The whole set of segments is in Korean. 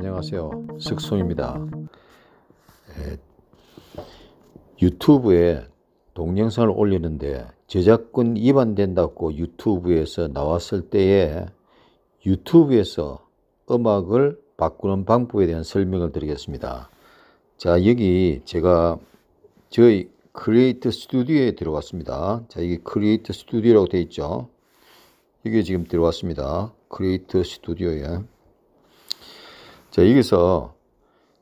안녕하세요. 슥송입니다. 예, 유튜브에 동영상을 올리는데 제작권 위반된다고 유튜브에서 나왔을 때에 유튜브에서 음악을 바꾸는 방법에 대한 설명을 드리겠습니다. 자, 여기 제가 저희 크리에이트 스튜디오에 들어왔습니다. 자, 여기 크리에이트 스튜디오라고 되어 있죠. 여기 지금 들어왔습니다. 크리에이터 스튜디오에. 자, 여기서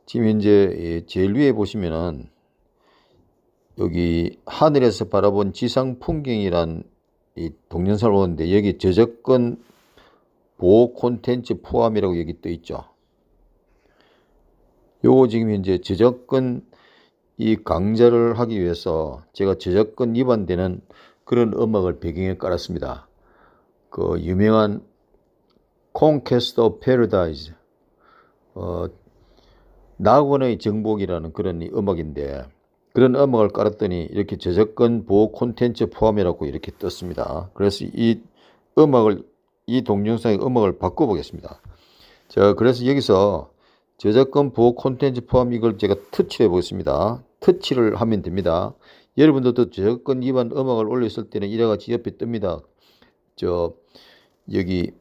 지금 현재 예, 제일 위에 보시면은 여기 하늘에서 바라본 지상 풍경이란 이 동영상을 보는데 여기 저작권 보호 콘텐츠 포함이라고 여기 떠 있죠. 요거 지금 현재 저작권 이 강좌를 하기 위해서 제가 저작권 위반되는 그런 음악을 배경에 깔았습니다. 그 유명한 Conquest of Paradise 어, 낙원의 정복이라는 그런 음악인데 그런 음악을 깔았더니 이렇게 저작권 보호 콘텐츠 포함이라고 이렇게 떴습니다. 그래서 이 음악을 이 동영상의 음악을 바꿔보겠습니다. 자, 그래서 여기서 저작권 보호 콘텐츠 포함 이걸 제가 터치해 보겠습니다. 터치를 하면 됩니다. 여러분들도 저작권 위반 음악을 올렸을 때는 이래같이 옆에 뜹니다. 저 여기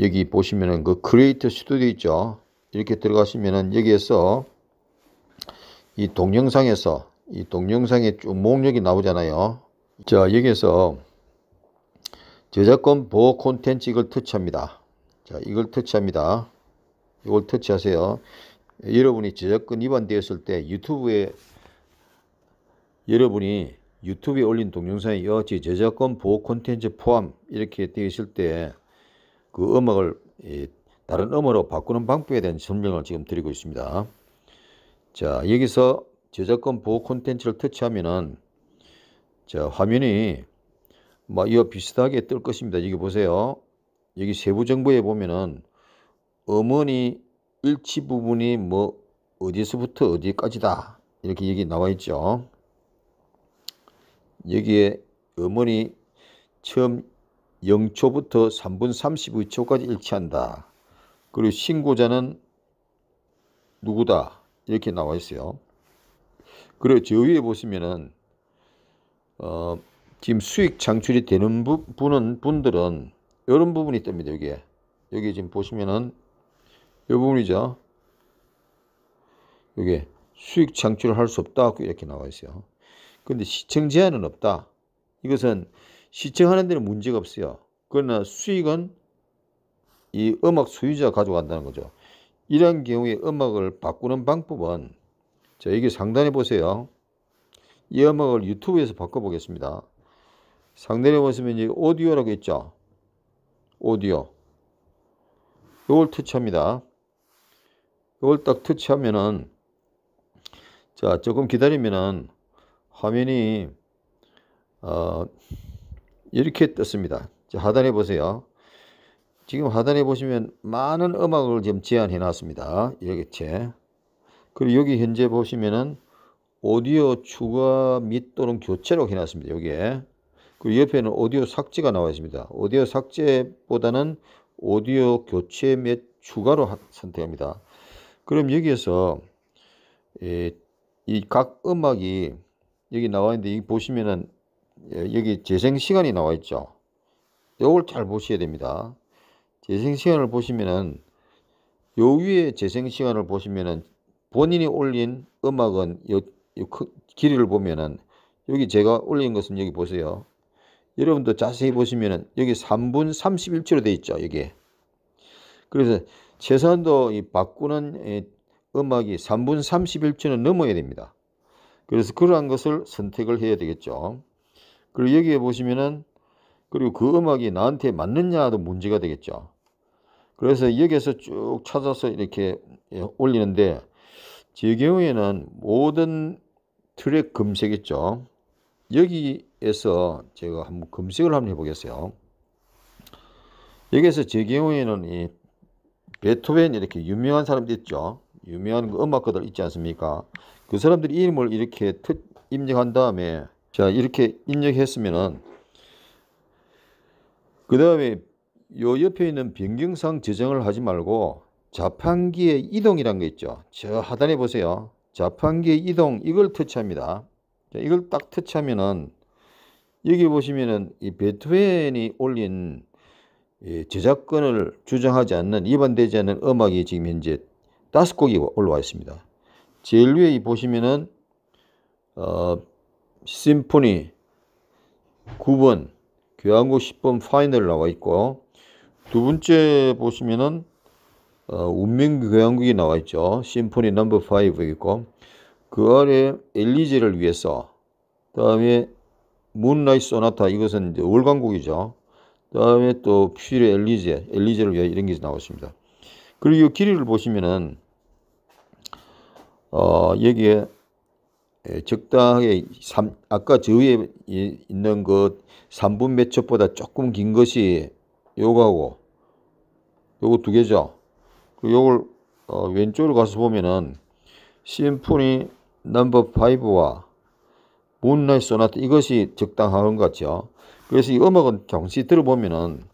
여기 보시면은 그 크리에이터 스튜디오 있죠. 이렇게 들어가시면은 여기에서 이 동영상에서 이 동영상에 쭉 목록이 나오잖아요. 자, 여기에서 저작권 보호 콘텐츠 이걸 터치합니다. 자, 이걸 터치합니다. 이걸 터치하세요. 여러분이 저작권 위반되었을 때 유튜브에 여러분이 유튜브에 올린 동영상에 여지 저작권 보호 콘텐츠 포함 이렇게 되어 있을 때그 음악을 다른 음으로 바꾸는 방법에 대한 설명을 지금 드리고 있습니다. 자, 여기서 저작권 보호 콘텐츠를 터치하면은 자, 화면이 막 이와 비슷하게 뜰 것입니다. 여기 보세요. 여기 세부 정보에 보면은 어머니 일치 부분이 뭐 어디서부터 어디까지다 이렇게 여기 나와 있죠. 여기에 어머니 처음 0초부터 3분 32초까지 일치한다. 그리고 신고자는 누구다. 이렇게 나와 있어요. 그리고 저 위에 보시면은, 어, 지금 수익 창출이 되는 부, 분은, 분들은 이런 부분이 뜹니다. 여기에. 여기 지금 보시면은 이 부분이죠. 여기 수익 창출을 할 수 없다. 이렇게 나와 있어요. 근데 시청 제한은 없다. 이것은 시청하는 데는 문제가 없어요. 그러나 수익은 이 음악 소유자가 가져간다는 거죠. 이런 경우에 음악을 바꾸는 방법은 자, 여기 상단에 보세요. 이 음악을 유튜브에서 바꿔보겠습니다. 상단에 보시면 이 오디오라고 있죠. 오디오. 이걸 터치합니다. 이걸 딱 터치하면은 자, 조금 기다리면은 화면이 어, 이렇게 떴습니다. 하단에 보세요. 지금 하단에 보시면 많은 음악을 지금 제한해 놨습니다. 이렇게. 그리고 여기 현재 보시면은 오디오 추가 및 또는 교체로 해 놨습니다. 여기에. 그리고 옆에는 오디오 삭제가 나와 있습니다. 오디오 삭제보다는 오디오 교체 및 추가로 선택합니다. 그럼 여기에서 예, 이각 음악이 여기 나와 있는데 보시면은 예, 여기 재생 시간이 나와 있죠. 요걸 잘 보셔야 됩니다. 재생 시간을 보시면은 요 위에 재생 시간을 보시면은 본인이 올린 음악은 요, 요 길이를 보면은 여기 제가 올린 것은 여기 보세요. 여러분도 자세히 보시면은 여기 3분 31초로 되어 있죠. 여기에. 그래서 최소한도 이 바꾸는 이 음악이 3분 31초는 넘어야 됩니다. 그래서 그러한 것을 선택을 해야 되겠죠. 그리고 여기에 보시면은 그리고 그 음악이 나한테 맞느냐도 문제가 되겠죠. 그래서 여기에서 쭉 찾아서 이렇게 예, 올리는데 제 경우에는 모든 트랙 검색있죠 여기에서 제가 한번 검색을 한번 해보겠어요. 여기에서 제 경우에는 이 베토벤 이렇게 유명한 사람들 있죠. 유명한 그 음악가들 있지 않습니까? 그 사람들이 이름을 이렇게 특, 입력한 다음에 자, 이렇게 입력했으면은 그 다음에 요 옆에 있는 변경상 지정을 하지 말고 자판기의 이동이란 거 있죠. 저 하단에 보세요. 자판기의 이동 이걸 터치합니다. 자, 이걸 딱 터치하면은 여기 보시면은 이 베토벤이 올린 이 저작권을 주장하지 않는 위반되지 않는 음악이 지금 현재 다섯 곡이 올라와 있습니다. 제일 위에 보시면은 어, 심포니 9번 교향곡 10번 파이널 나와 있고 두 번째 보시면은 어, 운명 교향곡이 나와 있죠. 심포니 넘버 no. 5 있고 그 아래 엘리제를 위해서 다음에 문라이트 소나타 이것은 이제 월광곡이죠. 다음에 또 퓨레 엘리제 엘리제를 위해 이런 게 나왔습니다. 그리고 길이를 보시면은 어, 여기에 예, 적당하게 3, 아까 저 위에 있는 것 3분 몇 초보다 조금 긴 것이 요거하고 요거 두 개죠. 요걸 어, 왼쪽으로 가서 보면은 심포니 넘버 파이브와 문나이 소나트 이것이 적당한 것 같죠. 그래서 이 음악은 경시 들어보면은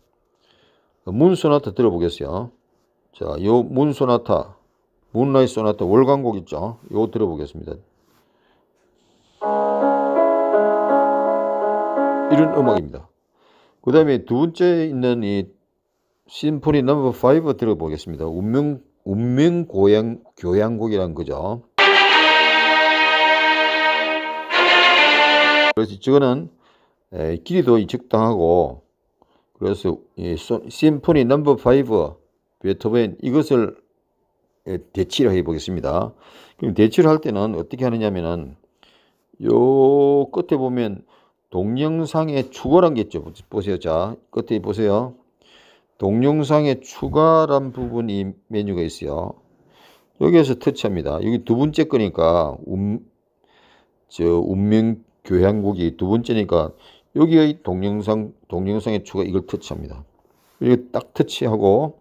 문 소나타 들어보겠어요. 자, 요문 소나타, 문 라이 소나타 월광곡 있죠. 요거 들어보겠습니다. 이런 음악입니다. 그 다음에 두 번째 있는 이 심포니 넘버 5 들어보겠습니다. 운명, 운명 고향, 교향곡이란 거죠. 그래서 이거는 길이도 적당하고 그래서 이 심포니 넘버 파이브 베토벤 이것을 대치를 해 보겠습니다. 그럼 대치를 할 때는 어떻게 하느냐면은 요 끝에 보면 동영상에 추가란 게 있죠. 보세요. 자, 끝에 보세요. 동영상에 추가란 부분이 메뉴가 있어요. 여기에서 터치합니다. 여기 두 번째 거니까 운, 저 운명 교향곡이 두 번째니까 여기의 동영상 동영상의 추가 이걸 터치합니다. 이거 딱 터치하고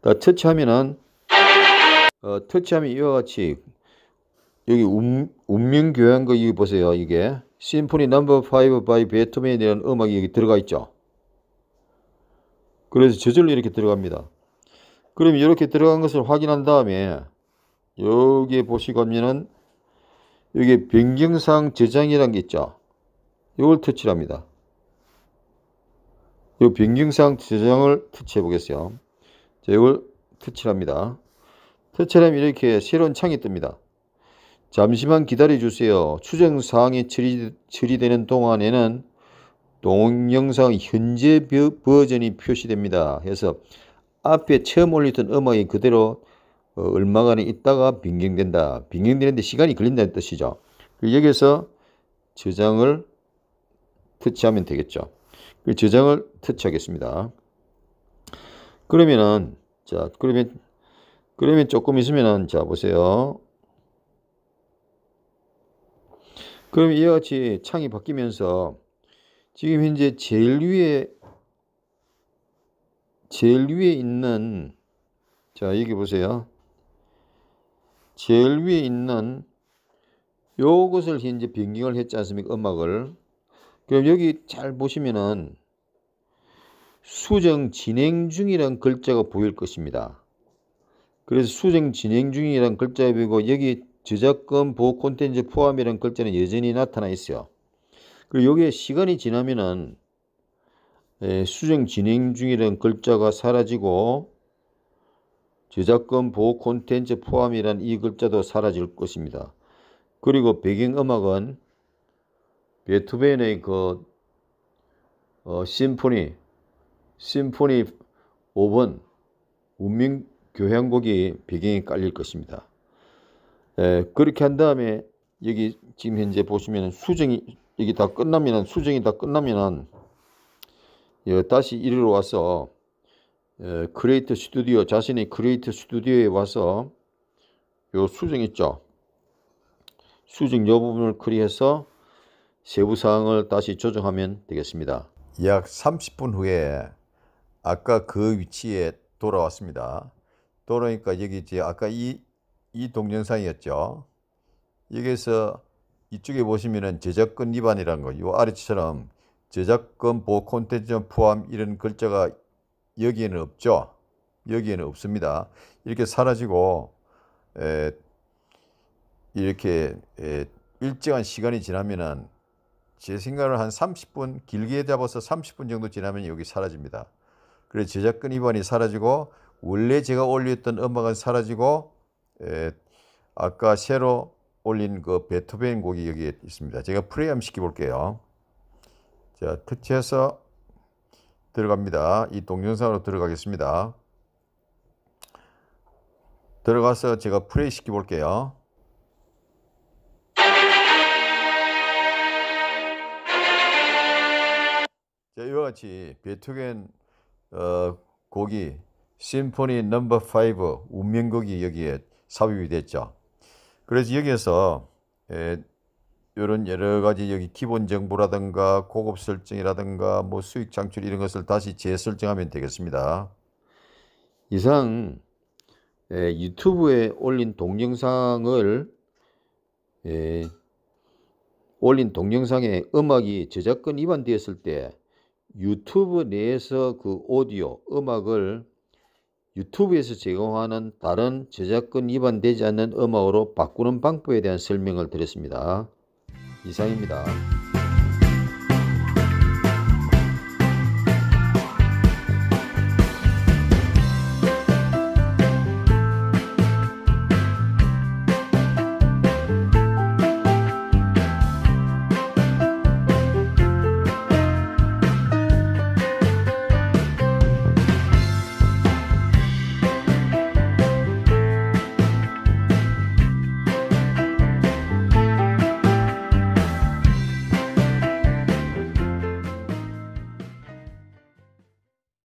딱 터치하면은 어, 터치하면 이와 같이 여기 운, 운명 교향곡 이 보세요. 이게 심포니 넘버 5 바이 베토맨이라는 음악이 여기 들어가 있죠. 그래서 저절로 이렇게 들어갑니다. 그럼 이렇게 들어간 것을 확인한 다음에 여기 보시면은 여기 변경사항 저장이라는 게 있죠. 이걸 터치를 합니다. 이 변경사항 저장을 터치해 보겠어요. 자, 이걸 터치를 합니다. 터치를 하면 이렇게 새로운 창이 뜹니다. 잠시만 기다려주세요. 추정사항이 처리, 되는 동안에는 동영상 현재 버전이 표시됩니다. 해서 앞에 처음 올리던 음악이 그대로 어, 얼마간 있다가 변경된다. 변경되는데 시간이 걸린다는 뜻이죠. 여기서 에 저장을 터치하면 되겠죠. 저장을 터치하겠습니다. 그러면은 자 그러면 그러면 조금 있으면은 자 보세요. 그럼 이와 같이 창이 바뀌면서 지금 현재 제일 위에 제일 위에 있는 자 여기 보세요. 제일 위에 있는 요것을 현재 변경을 했지 않습니까? 음악을. 그럼 여기 잘 보시면은 수정 진행 중이란 글자가 보일 것입니다. 그래서 수정 진행 중이란 글자가 보이고 여기 저작권 보호 콘텐츠 포함이라는 글자는 여전히 나타나 있어요. 그리고 여기에 시간이 지나면은 예, 수정 진행 중이라는 글자가 사라지고 저작권 보호 콘텐츠 포함이란 이 글자도 사라질 것입니다. 그리고 배경음악은 베토벤의 그 어, 심포니 심포니 5번 운명 교향곡이 배경에 깔릴 것입니다. 에, 예, 그렇게 한 다음에 여기 지금 현재 보시면 수정이 여기 다끝나면 수정이 다끝나면 예, 다시 이리로 와서 예, 크리에이터 스튜디오 자신의 크리에이터 스튜디오에 와서 요 수정 있죠 수정 요 부분을 클릭해서 세부 사항을 다시 조정하면 되겠습니다 약 30분 후에 아까 그 위치에 돌아왔습니다 돌아오니까 여기 이제 아까 이이 동영상이었죠. 여기서 에 이쪽에 보시면은 저작권 위반이라는 거, 이 아래처럼 저작권 보호 콘텐츠 포함 이런 글자가 여기에는 없죠. 여기에는 없습니다. 이렇게 사라지고 에, 이렇게 에, 일정한 시간이 지나면은 제 생각을 한 30분 길게 잡아서 30분 정도 지나면 여기 사라집니다. 그래서 저작권 위반이 사라지고 원래 제가 올렸던 음악은 사라지고 아까 새로 올린 그 베토벤 곡이 여기에 있습니다. 제가 프레임 시켜볼게요. 자, 터치해서 들어갑니다. 이 동영상으로 들어가겠습니다. 들어가서 제가 프레이 시켜볼게요. 자, 이와 같이 베토겐 어, 곡이 심포니 넘버 no. 5 운명곡이 여기에 삽입이 됐죠. 그래서 여기에서 에, 예, 이런 여러 가지 여기 기본 정보라든가 고급 설정이라든가 뭐 수익 창출 이런 것을 다시 재설정하면 되겠습니다. 이상 예, 유튜브에 올린 동영상을 예, 올린 동영상에 음악이 저작권 위반되었을 때 유튜브 내에서 그 오디오 음악을 유튜브에서 제공하는 다른 저작권 위반되지 않는 음악으로 바꾸는 방법에 대한 설명을 드렸습니다. 이상입니다.